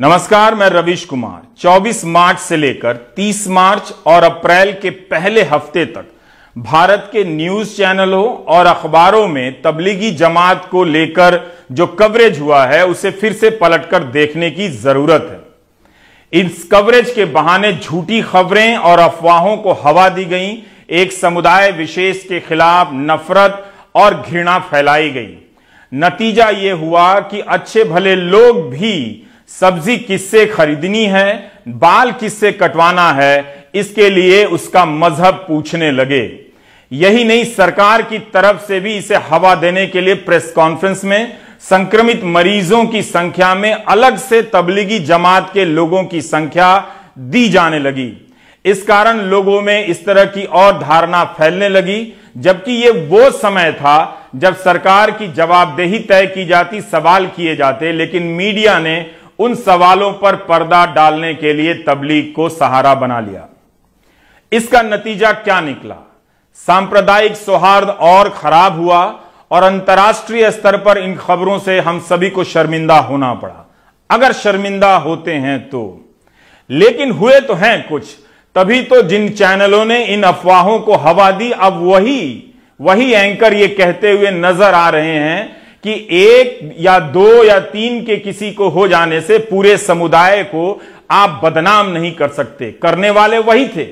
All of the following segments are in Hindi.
नमस्कार मैं रविश कुमार 24 मार्च से लेकर 30 मार्च और अप्रैल के पहले हफ्ते तक भारत के न्यूज चैनलों और अखबारों में तबलीगी जमात को लेकर जो कवरेज हुआ है उसे फिर से पलटकर देखने की जरूरत है इस कवरेज के बहाने झूठी खबरें और अफवाहों को हवा दी गई एक समुदाय विशेष के खिलाफ नफरत और घृणा फैलाई गई नतीजा ये हुआ कि अच्छे भले लोग भी सब्जी किससे खरीदनी है बाल किससे कटवाना है इसके लिए उसका मजहब पूछने लगे यही नहीं सरकार की तरफ से भी इसे हवा देने के लिए प्रेस कॉन्फ्रेंस में संक्रमित मरीजों की संख्या में अलग से तबलीगी जमात के लोगों की संख्या दी जाने लगी इस कारण लोगों में इस तरह की और धारणा फैलने लगी जबकि ये वो समय था जब सरकार की जवाबदेही तय की जाती सवाल किए जाते लेकिन मीडिया ने उन सवालों पर पर्दा डालने के लिए तबलीग को सहारा बना लिया इसका नतीजा क्या निकला सांप्रदायिक सौहार्द और खराब हुआ और अंतर्राष्ट्रीय स्तर पर इन खबरों से हम सभी को शर्मिंदा होना पड़ा अगर शर्मिंदा होते हैं तो लेकिन हुए तो हैं कुछ तभी तो जिन चैनलों ने इन अफवाहों को हवा दी अब वही वही एंकर ये कहते हुए नजर आ रहे हैं कि एक या दो या तीन के किसी को हो जाने से पूरे समुदाय को आप बदनाम नहीं कर सकते करने वाले वही थे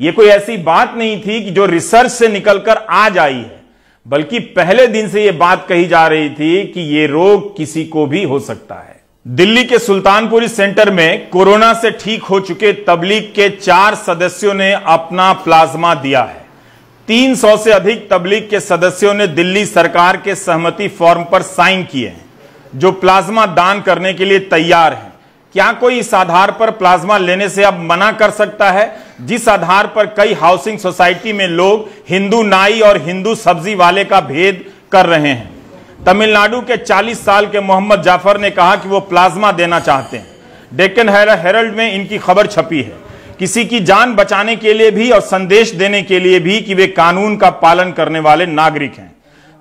ये कोई ऐसी बात नहीं थी कि जो रिसर्च से निकलकर आज आई है बल्कि पहले दिन से यह बात कही जा रही थी कि ये रोग किसी को भी हो सकता है दिल्ली के सुल्तानपुरी सेंटर में कोरोना से ठीक हो चुके तबलीग के चार सदस्यों ने अपना प्लाज्मा दिया है 300 से अधिक तबलीग के सदस्यों ने दिल्ली सरकार के सहमति फॉर्म पर साइन किए हैं जो प्लाज्मा दान करने के लिए तैयार हैं क्या कोई इस आधार पर प्लाज्मा लेने से अब मना कर सकता है जिस आधार पर कई हाउसिंग सोसाइटी में लोग हिंदू नाई और हिंदू सब्जी वाले का भेद कर रहे हैं तमिलनाडु के 40 साल के मोहम्मद जाफर ने कहा कि वो प्लाज्मा देना चाहते हैं डेक्कन हेरल्ड में इनकी खबर छपी है किसी की जान बचाने के लिए भी और संदेश देने के लिए भी कि वे कानून का पालन करने वाले नागरिक हैं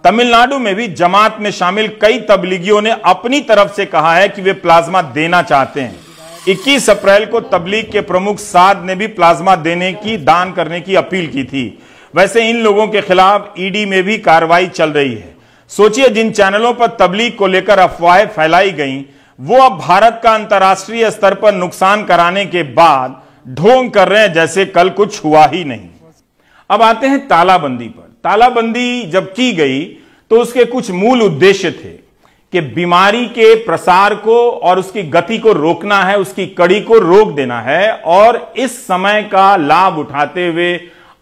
तमिलनाडु में भी जमात में शामिल कई तबलीगियों ने अपनी तरफ से कहा है कि वे प्लाज्मा देना चाहते हैं 21 अप्रैल को तबलीग के प्रमुख साद ने भी प्लाज्मा देने की दान करने की अपील की थी वैसे इन लोगों के खिलाफ ईडी में भी कार्रवाई चल रही है सोचिए जिन चैनलों पर तबलीग को लेकर अफवाहें फैलाई गईं वो अब भारत का अंतर्राष्ट्रीय स्तर पर नुकसान कराने के बाद ढोंग कर रहे हैं जैसे कल कुछ हुआ ही नहीं अब आते हैं तालाबंदी पर तालाबंदी जब की गई तो उसके कुछ मूल उद्देश्य थे कि बीमारी के प्रसार को और उसकी गति को रोकना है उसकी कड़ी को रोक देना है और इस समय का लाभ उठाते हुए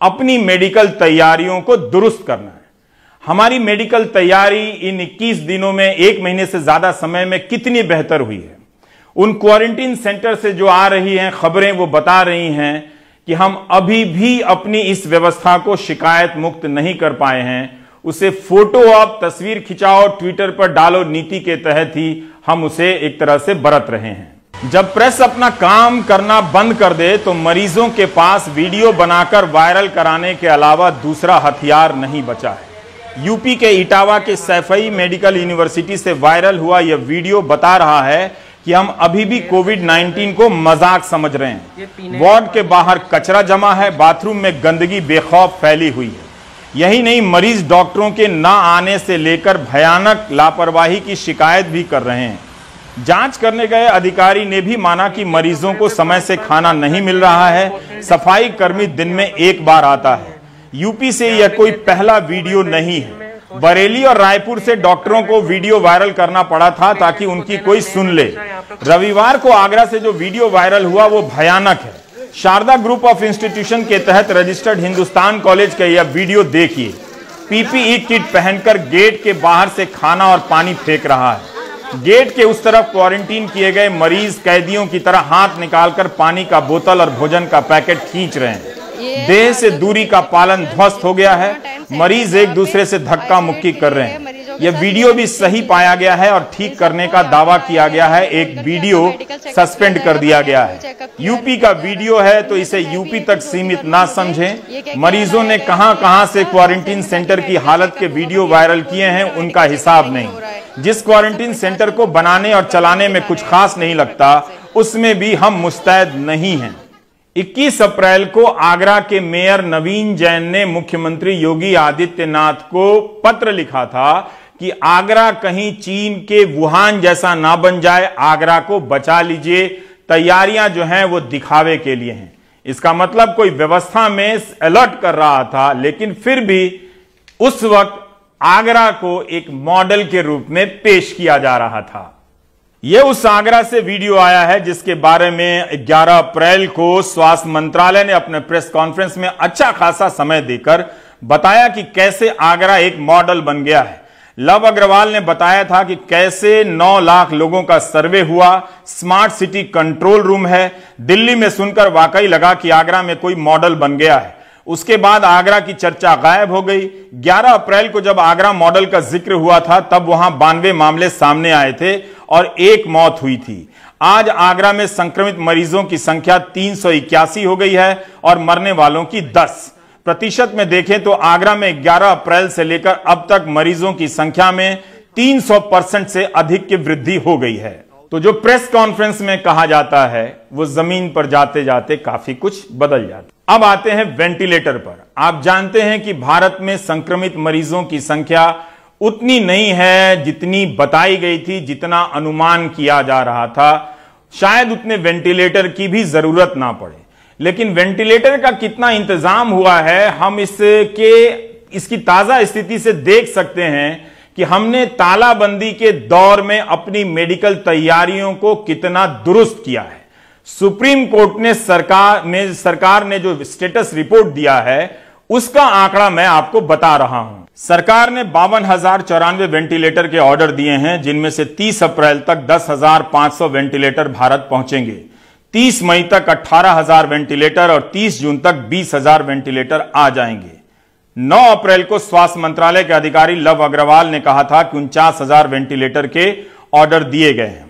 अपनी मेडिकल तैयारियों को दुरुस्त करना है हमारी मेडिकल तैयारी इन 21 दिनों में एक महीने से ज्यादा समय में कितनी बेहतर हुई है उन क्वारंटीन सेंटर से जो आ रही हैं खबरें वो बता रही हैं कि हम अभी भी अपनी इस व्यवस्था को शिकायत मुक्त नहीं कर पाए हैं उसे फोटो आप तस्वीर खिंचाओ ट्विटर पर डालो नीति के तहत ही हम उसे एक तरह से बरत रहे हैं जब प्रेस अपना काम करना बंद कर दे तो मरीजों के पास वीडियो बनाकर वायरल कराने के अलावा दूसरा हथियार नहीं बचा है यूपी के इटावा के सैफई मेडिकल यूनिवर्सिटी से वायरल हुआ यह वीडियो बता रहा है कि हम अभी भी कोविड 19 को मजाक समझ रहे हैं वार्ड के बाहर कचरा जमा है बाथरूम में गंदगी बेखौफ फैली हुई है यही नहीं मरीज डॉक्टरों के ना आने से लेकर भयानक लापरवाही की शिकायत भी कर रहे हैं जांच करने गए अधिकारी ने भी माना कि मरीजों को समय से खाना नहीं मिल रहा है सफाई कर्मी दिन में एक बार आता है यूपी से यह कोई पहला वीडियो नहीं है बरेली और रायपुर से डॉक्टरों को वीडियो वायरल करना पड़ा था ताकि उनकी कोई सुन ले रविवार को आगरा से जो वीडियो वायरल हुआ वो भयानक है शारदा ग्रुप ऑफ इंस्टीट्यूशन के तहत रजिस्टर्ड हिंदुस्तान कॉलेज का यह वीडियो देखिए पीपीई किट पहनकर गेट के बाहर से खाना और पानी फेंक रहा है गेट के उस तरफ क्वारंटीन किए गए मरीज कैदियों की तरह हाथ निकालकर पानी का बोतल और भोजन का पैकेट खींच रहे हैं देह से दूरी का पालन ध्वस्त हो गया है मरीज एक दूसरे से धक्का मुक्की कर रहे हैं यह वीडियो भी सही पाया गया है और ठीक करने तो का दावा किया गया है एक वीडियो सस्पेंड कर दिया गया है यूपी का वीडियो है तो इसे यूपी तक तो सीमित ना समझें मरीजों ने कहां कहां से क्वारंटीन सेंटर की हालत के तो वीडियो वायरल किए हैं उनका हिसाब नहीं जिस क्वारंटीन सेंटर को बनाने और चलाने में कुछ खास नहीं लगता उसमें भी हम मुस्तैद नहीं हैं 21 अप्रैल को आगरा के मेयर नवीन जैन ने मुख्यमंत्री योगी आदित्यनाथ को पत्र लिखा था कि आगरा कहीं चीन के वुहान जैसा ना बन जाए आगरा को बचा लीजिए तैयारियां जो हैं वो दिखावे के लिए हैं इसका मतलब कोई व्यवस्था में अलर्ट कर रहा था लेकिन फिर भी उस वक्त आगरा को एक मॉडल के रूप में पेश किया जा रहा था यह उस आगरा से वीडियो आया है जिसके बारे में 11 अप्रैल को स्वास्थ्य मंत्रालय ने अपने प्रेस कॉन्फ्रेंस में अच्छा खासा समय देकर बताया कि कैसे आगरा एक मॉडल बन गया है लव अग्रवाल ने बताया था कि कैसे 9 लाख लोगों का सर्वे हुआ स्मार्ट सिटी कंट्रोल रूम है दिल्ली में सुनकर वाकई लगा कि आगरा में कोई मॉडल बन गया है उसके बाद आगरा की चर्चा गायब हो गई 11 अप्रैल को जब आगरा मॉडल का जिक्र हुआ था तब वहां बानवे मामले सामने आए थे और एक मौत हुई थी आज आगरा में संक्रमित मरीजों की संख्या तीन हो गई है और मरने वालों की दस प्रतिशत में देखें तो आगरा में 11 अप्रैल से लेकर अब तक मरीजों की संख्या में 300 परसेंट से अधिक की वृद्धि हो गई है तो जो प्रेस कॉन्फ्रेंस में कहा जाता है वो जमीन पर जाते जाते काफी कुछ बदल जाता अब आते हैं वेंटिलेटर पर आप जानते हैं कि भारत में संक्रमित मरीजों की संख्या उतनी नहीं है जितनी बताई गई थी जितना अनुमान किया जा रहा था शायद उतने वेंटिलेटर की भी जरूरत ना पड़े लेकिन वेंटिलेटर का कितना इंतजाम हुआ है हम इसके इसकी ताजा स्थिति से देख सकते हैं कि हमने तालाबंदी के दौर में अपनी मेडिकल तैयारियों को कितना दुरुस्त किया है सुप्रीम कोर्ट ने सरकार ने सरकार ने जो स्टेटस रिपोर्ट दिया है उसका आंकड़ा मैं आपको बता रहा हूं सरकार ने बावन हजार चौरानवे वेंटिलेटर के ऑर्डर दिए हैं जिनमें से 30 अप्रैल तक 10,500 वेंटिलेटर भारत पहुंचेंगे 30 मई तक 18,000 वेंटिलेटर और 30 जून तक 20,000 वेंटिलेटर आ जाएंगे 9 अप्रैल को स्वास्थ्य मंत्रालय के अधिकारी लव अग्रवाल ने कहा था कि उनचास वेंटिलेटर के ऑर्डर दिए गए हैं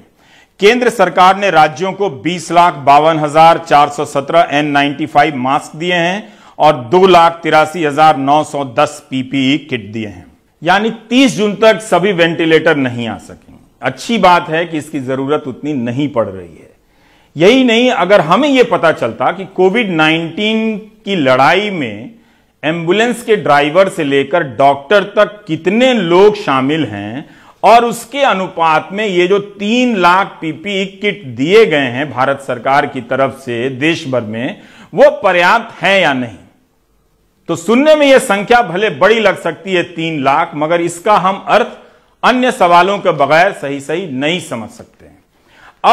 केंद्र सरकार ने राज्यों को बीस लाख बावन हजार चार सौ सत्रह एन नाइन्टी फाइव मास्क दिए हैं और दो लाख तिरासी हजार नौ सौ दस पीपीई e किट दिए हैं यानी तीस जून तक सभी वेंटिलेटर नहीं आ सकेंगे अच्छी बात है कि इसकी जरूरत उतनी नहीं पड़ रही है यही नहीं अगर हमें यह पता चलता कि कोविड 19 की लड़ाई में एम्बुलेंस के ड्राइवर से लेकर डॉक्टर तक कितने लोग शामिल हैं और उसके अनुपात में ये जो तीन लाख पीपीई किट दिए गए हैं भारत सरकार की तरफ से देश भर में वो पर्याप्त है या नहीं तो सुनने में यह संख्या भले बड़ी लग सकती है तीन लाख मगर इसका हम अर्थ अन्य सवालों के बगैर सही सही नहीं समझ सकते हैं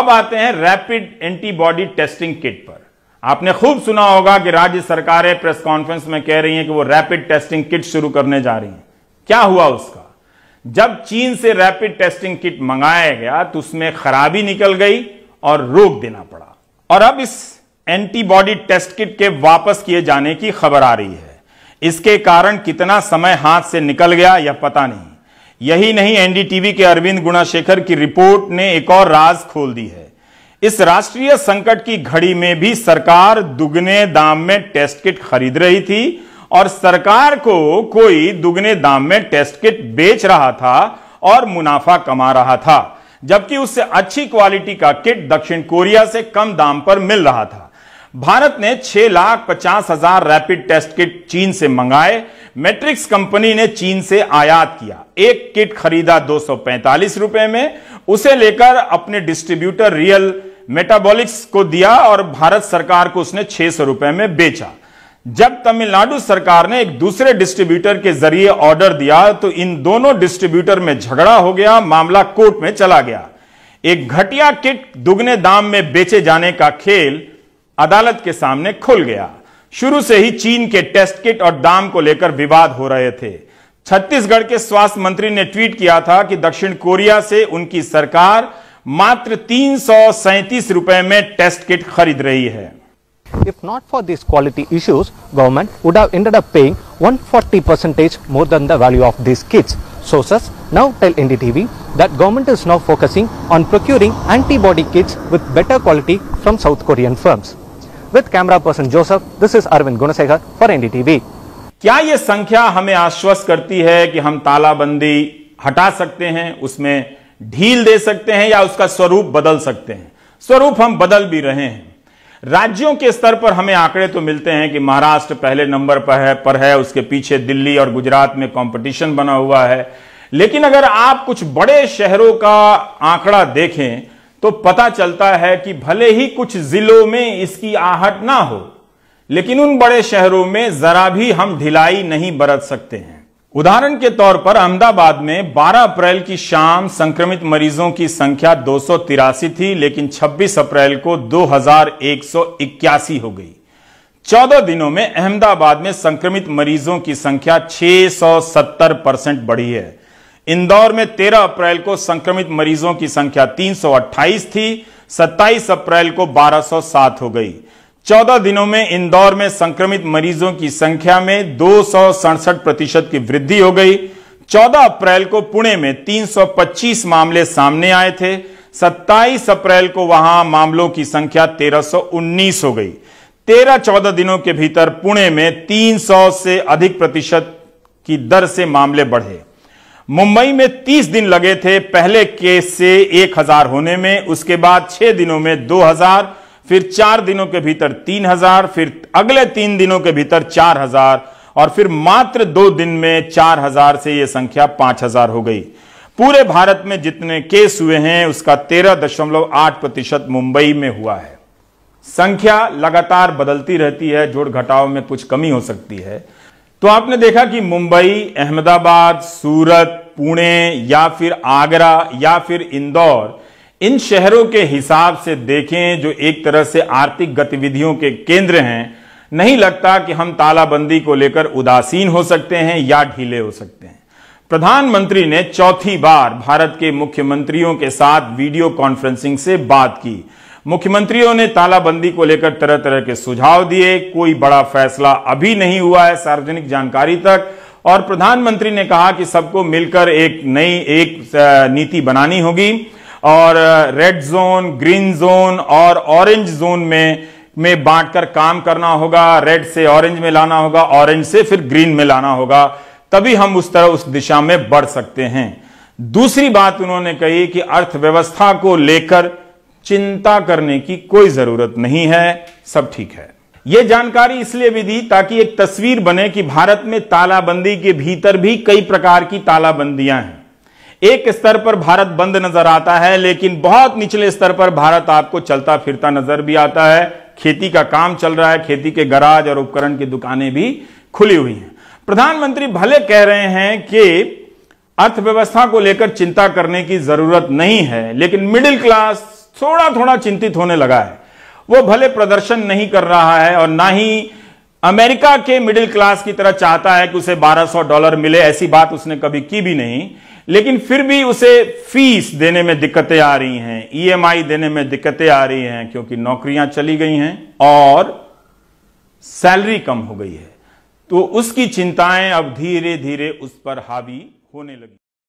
अब आते हैं रैपिड एंटीबॉडी टेस्टिंग किट पर आपने खूब सुना होगा कि राज्य सरकारें प्रेस कॉन्फ्रेंस में कह रही हैं कि वो रैपिड टेस्टिंग किट शुरू करने जा रही हैं क्या हुआ उसका जब चीन से रैपिड टेस्टिंग किट मंगाया गया तो उसमें खराबी निकल गई और रोक देना पड़ा और अब इस एंटीबॉडी टेस्ट किट के वापस किए जाने की खबर आ रही है इसके कारण कितना समय हाथ से निकल गया यह पता नहीं यही नहीं एनडीटीवी के अरविंद गुणाशेखर की रिपोर्ट ने एक और राज खोल दी है इस राष्ट्रीय संकट की घड़ी में भी सरकार दुगने दाम में टेस्ट किट खरीद रही थी और सरकार को कोई दुगने दाम में टेस्ट किट बेच रहा था और मुनाफा कमा रहा था जबकि उससे अच्छी क्वालिटी का किट दक्षिण कोरिया से कम दाम पर मिल रहा था भारत ने छह लाख पचास हजार रैपिड टेस्ट किट चीन से मंगाए मैट्रिक्स कंपनी ने चीन से आयात किया एक किट खरीदा दो रुपए में उसे लेकर अपने डिस्ट्रीब्यूटर रियल मेटाबॉलिक्स को दिया और भारत सरकार को उसने छह सौ रुपए में बेचा जब तमिलनाडु सरकार ने एक दूसरे डिस्ट्रीब्यूटर के जरिए ऑर्डर दिया तो इन दोनों डिस्ट्रीब्यूटर में झगड़ा हो गया मामला कोर्ट में चला गया एक घटिया किट दुगने दाम में बेचे जाने का खेल अदालत के सामने खुल गया शुरू से ही चीन के टेस्ट किट और दाम को लेकर विवाद हो रहे थे छत्तीसगढ़ के स्वास्थ्य मंत्री ने ट्वीट किया था कि दक्षिण कोरिया से उनकी सरकार मात्र तीन रुपए में टेस्ट किट खरीद रही है If not for these quality issues, government would have ended up paying 140 percentage more than the value of these kits. Sources now tell NDTV that government is now focusing on procuring antibody kits with better quality from South Korean firms. With camera person Joseph, this is Arvind Gunasekhar for NDTV. क्या ये संख्या हमें आश्वस्त करती है कि हम तालाबंदी हटा सकते हैं उसमें ढील दे सकते हैं या उसका स्वरूप बदल सकते हैं स्वरूप हम बदल भी रहे हैं राज्यों के स्तर पर हमें आंकड़े तो मिलते हैं कि महाराष्ट्र पहले नंबर पर है पर है उसके पीछे दिल्ली और गुजरात में कंपटीशन बना हुआ है लेकिन अगर आप कुछ बड़े शहरों का आंकड़ा देखें तो पता चलता है कि भले ही कुछ जिलों में इसकी आहट ना हो लेकिन उन बड़े शहरों में जरा भी हम ढिलाई नहीं बरत सकते हैं उदाहरण के तौर पर अहमदाबाद में 12 अप्रैल की शाम संक्रमित मरीजों की संख्या दो थी लेकिन 26 अप्रैल को दो हो गई 14 दिनों में अहमदाबाद में संक्रमित मरीजों की संख्या 670 परसेंट बढ़ी है इंदौर में 13 अप्रैल को संक्रमित मरीजों की संख्या 328 थी 27 अप्रैल को 1207 हो गई चौदह दिनों में इंदौर में संक्रमित मरीजों की संख्या में दो प्रतिशत की वृद्धि हो गई 14 अप्रैल को पुणे में 325 मामले सामने आए थे 27 अप्रैल को वहां मामलों की संख्या 1319 हो गई 13-14 दिनों के भीतर पुणे में 300 से अधिक प्रतिशत की दर से मामले बढ़े मुंबई में 30 दिन लगे थे पहले केस से 1000 होने में उसके बाद 6 दिनों में फिर चार दिनों के भीतर तीन हजार फिर अगले तीन दिनों के भीतर चार हजार और फिर मात्र दो दिन में चार हजार से यह संख्या पांच हजार हो गई पूरे भारत में जितने केस हुए हैं उसका तेरह दशमलव आठ प्रतिशत मुंबई में हुआ है संख्या लगातार बदलती रहती है जोड़ घटाव में कुछ कमी हो सकती है तो आपने देखा कि मुंबई अहमदाबाद सूरत पुणे या फिर आगरा या फिर इंदौर इन शहरों के हिसाब से देखें जो एक तरह से आर्थिक गतिविधियों के केंद्र हैं नहीं लगता कि हम तालाबंदी को लेकर उदासीन हो सकते हैं या ढीले हो सकते हैं प्रधानमंत्री ने चौथी बार भारत के मुख्यमंत्रियों के साथ वीडियो कॉन्फ्रेंसिंग से बात की मुख्यमंत्रियों ने तालाबंदी को लेकर तरह तरह के सुझाव दिए कोई बड़ा फैसला अभी नहीं हुआ है सार्वजनिक जानकारी तक और प्रधानमंत्री ने कहा कि सबको मिलकर एक नई एक नीति बनानी होगी और रेड जोन ग्रीन जोन और ऑरेंज जोन में में बांटकर काम करना होगा रेड से ऑरेंज में लाना होगा ऑरेंज से फिर ग्रीन में लाना होगा तभी हम उस तरह उस दिशा में बढ़ सकते हैं दूसरी बात उन्होंने कही कि अर्थव्यवस्था को लेकर चिंता करने की कोई जरूरत नहीं है सब ठीक है यह जानकारी इसलिए भी दी ताकि एक तस्वीर बने कि भारत में तालाबंदी के भीतर भी कई प्रकार की तालाबंदियां हैं एक स्तर पर भारत बंद नजर आता है लेकिन बहुत निचले स्तर पर भारत आपको चलता फिरता नजर भी आता है खेती का काम चल रहा है खेती के गराज और उपकरण की दुकानें भी खुली हुई हैं प्रधानमंत्री भले कह रहे हैं कि अर्थव्यवस्था को लेकर चिंता करने की जरूरत नहीं है लेकिन मिडिल क्लास थोड़ा थोड़ा चिंतित होने लगा है वो भले प्रदर्शन नहीं कर रहा है और ना ही अमेरिका के मिडिल क्लास की तरह चाहता है कि उसे 1200 डॉलर मिले ऐसी बात उसने कभी की भी नहीं लेकिन फिर भी उसे फीस देने में दिक्कतें आ रही हैं ईएमआई e देने में दिक्कतें आ रही हैं क्योंकि नौकरियां चली गई हैं और सैलरी कम हो गई है तो उसकी चिंताएं अब धीरे धीरे उस पर हावी होने लगी